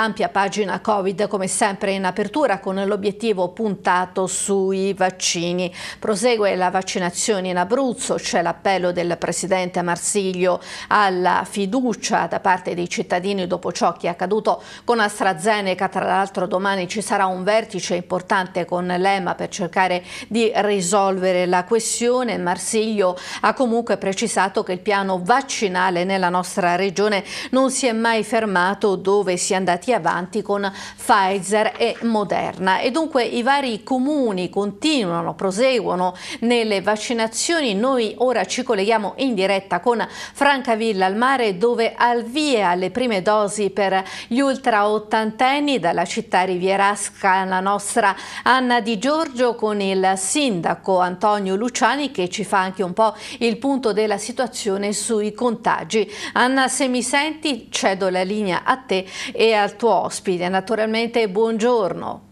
Ampia pagina Covid come sempre in apertura con l'obiettivo puntato sui vaccini. Prosegue la vaccinazione in Abruzzo, c'è l'appello del Presidente Marsiglio alla fiducia da parte dei cittadini dopo ciò che è accaduto con AstraZeneca. Tra l'altro domani ci sarà un vertice importante con l'EMA per cercare di risolvere la questione. Marsiglio ha comunque precisato che il piano vaccinale nella nostra regione non si è mai fermato dove si è andati andati avanti con Pfizer e Moderna e dunque i vari comuni continuano, proseguono nelle vaccinazioni. Noi ora ci colleghiamo in diretta con Francavilla al mare dove al via le prime dosi per gli ultra ottantenni dalla città rivierasca la nostra Anna Di Giorgio con il sindaco Antonio Luciani che ci fa anche un po' il punto della situazione sui contagi. Anna se mi senti cedo la linea a te e al tuo ospite. Naturalmente buongiorno.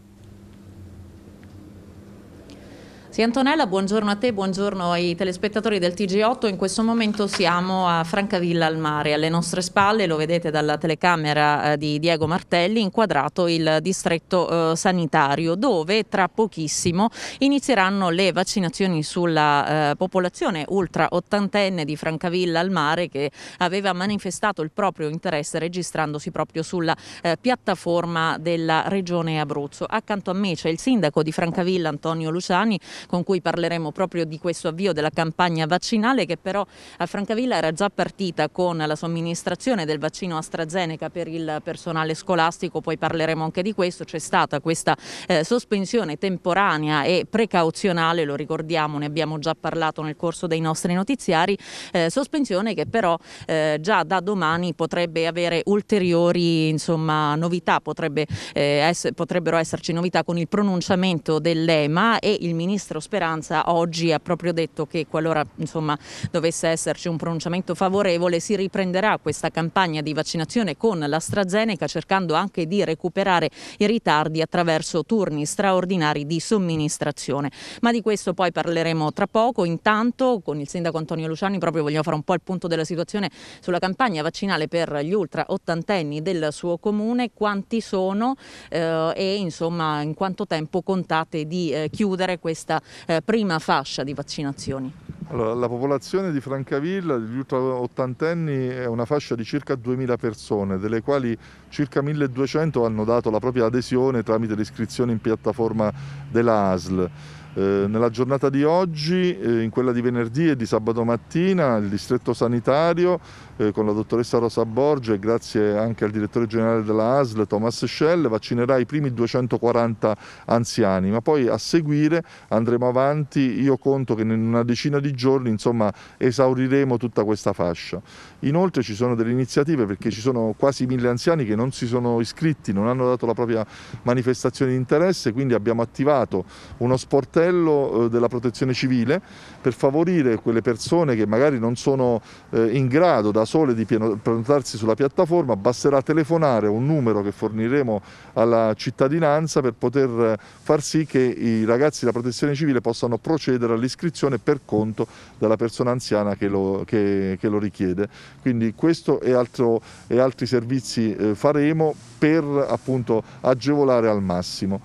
Sì, Antonella, buongiorno a te, buongiorno ai telespettatori del TG8. In questo momento siamo a Francavilla al mare, alle nostre spalle, lo vedete dalla telecamera eh, di Diego Martelli, inquadrato il distretto eh, sanitario, dove tra pochissimo inizieranno le vaccinazioni sulla eh, popolazione ultra ottantenne di Francavilla al mare che aveva manifestato il proprio interesse registrandosi proprio sulla eh, piattaforma della Regione Abruzzo. Accanto a me c'è il sindaco di Francavilla Antonio Luciani con cui parleremo proprio di questo avvio della campagna vaccinale che però a Francavilla era già partita con la somministrazione del vaccino AstraZeneca per il personale scolastico, poi parleremo anche di questo, c'è stata questa eh, sospensione temporanea e precauzionale, lo ricordiamo, ne abbiamo già parlato nel corso dei nostri notiziari, eh, sospensione che però eh, già da domani potrebbe avere ulteriori insomma, novità, potrebbe, eh, essere, potrebbero esserci novità con il pronunciamento dell'EMA e il ministro Piero Speranza oggi ha proprio detto che qualora insomma, dovesse esserci un pronunciamento favorevole si riprenderà questa campagna di vaccinazione con l'AstraZeneca cercando anche di recuperare i ritardi attraverso turni straordinari di somministrazione. Ma di questo poi parleremo tra poco. Intanto con il sindaco Antonio Luciani proprio vogliamo fare un po' il punto della situazione sulla campagna vaccinale per gli ultra ottantenni del suo comune, quanti sono eh, e insomma in quanto tempo contate di eh, chiudere questa eh, prima fascia di vaccinazioni? Allora, la popolazione di Francavilla degli ultra ottantenni, è una fascia di circa 2.000 persone, delle quali circa 1.200 hanno dato la propria adesione tramite l'iscrizione in piattaforma della ASL. Eh, nella giornata di oggi, eh, in quella di venerdì e di sabato mattina, il distretto sanitario eh, con la dottoressa Rosa Borgia e grazie anche al direttore generale della ASL Thomas Schell vaccinerà i primi 240 anziani, ma poi a seguire andremo avanti, io conto che in una decina di giorni insomma, esauriremo tutta questa fascia. Inoltre ci sono delle iniziative perché ci sono quasi mille anziani che non si sono iscritti, non hanno dato la propria manifestazione di interesse, quindi abbiamo attivato uno sportello livello eh, della protezione civile per favorire quelle persone che magari non sono eh, in grado da sole di prenotarsi sulla piattaforma, basterà telefonare un numero che forniremo alla cittadinanza per poter eh, far sì che i ragazzi della protezione civile possano procedere all'iscrizione per conto della persona anziana che lo, che, che lo richiede. Quindi questo e, altro, e altri servizi faremo per appunto agevolare al massimo.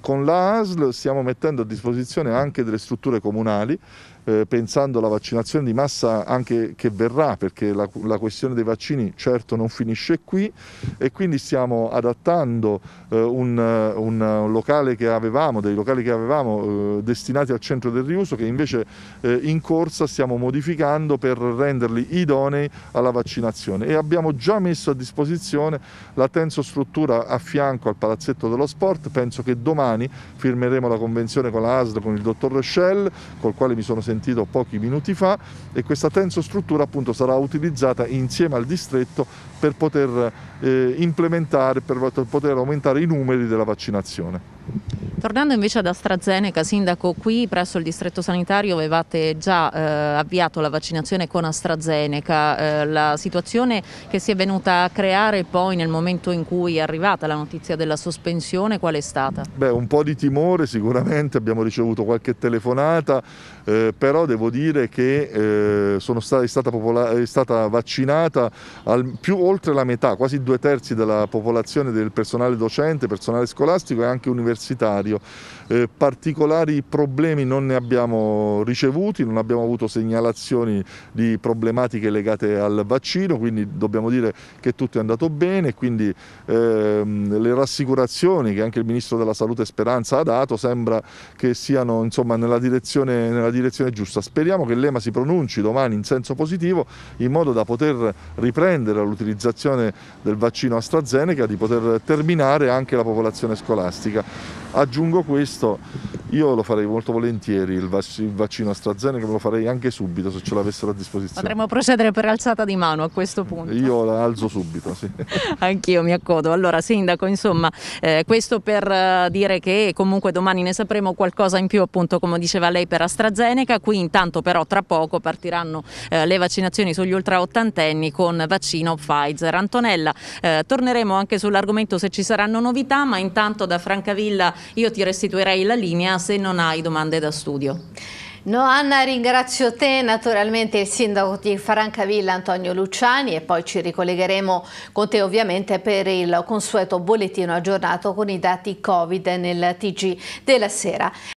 Con la ASL stiamo mettendo a disposizione anche delle strutture comunali eh, pensando alla vaccinazione di massa anche che verrà, perché la, la, questione dei vaccini certo non finisce qui e quindi stiamo adattando eh, un, eh, un, locale che avevamo, dei locali che avevamo eh, destinati al centro del riuso che invece eh, in corsa stiamo modificando per renderli idonei alla vaccinazione e abbiamo già messo a disposizione la struttura a fianco al palazzetto dello sport, penso che domani firmeremo la convenzione con la ASD, con il dottor Rochelle, col quale mi sono sentito sentito pochi minuti fa e questa tensostruttura appunto sarà utilizzata insieme al distretto per poter eh, implementare, per poter aumentare i numeri della vaccinazione. Tornando invece ad AstraZeneca, Sindaco, qui presso il distretto sanitario avevate già eh, avviato la vaccinazione con AstraZeneca, eh, la situazione che si è venuta a creare poi nel momento in cui è arrivata la notizia della sospensione, qual è stata? Beh, un po' di timore sicuramente, abbiamo ricevuto qualche telefonata, eh, però devo dire che eh, sta è, stata è, stata vaccinata al, più oltre la metà, quasi due terzi della popolazione del personale docente, personale scolastico e anche universitario radio. Eh, particolari problemi non ne abbiamo ricevuti, non abbiamo avuto segnalazioni di problematiche legate al vaccino, quindi dobbiamo dire che tutto è andato bene, quindi ehm, le rassicurazioni che anche il Ministro della Salute Speranza ha dato sembra che siano insomma, nella, direzione, nella direzione giusta. Speriamo che l'EMA si pronunci domani in senso positivo in modo da poter riprendere l'utilizzazione del vaccino AstraZeneca, di poter terminare anche la popolazione scolastica. Aggiungo aggiungo questo io lo farei molto volentieri il, vaccino AstraZeneca, me lo farei anche subito se ce l'avessero a disposizione. Potremmo procedere per alzata di mano a questo punto. Io la alzo subito, sì. Anch'io mi accodo. Allora, Sindaco, insomma, eh, questo per eh, dire che comunque domani ne sapremo qualcosa in più, appunto, come diceva lei, per AstraZeneca. Qui intanto però tra poco partiranno eh, le vaccinazioni sugli ultraottantenni con vaccino Pfizer. Antonella, eh, torneremo anche sull'argomento se ci saranno novità, ma intanto da Francavilla io ti restituirei la linea se non hai domande da studio. No, Anna, ringrazio te, naturalmente il sindaco di Francavilla Antonio Luciani e poi ci ricollegheremo con te ovviamente per il consueto bollettino aggiornato con i dati Covid nel TG della sera.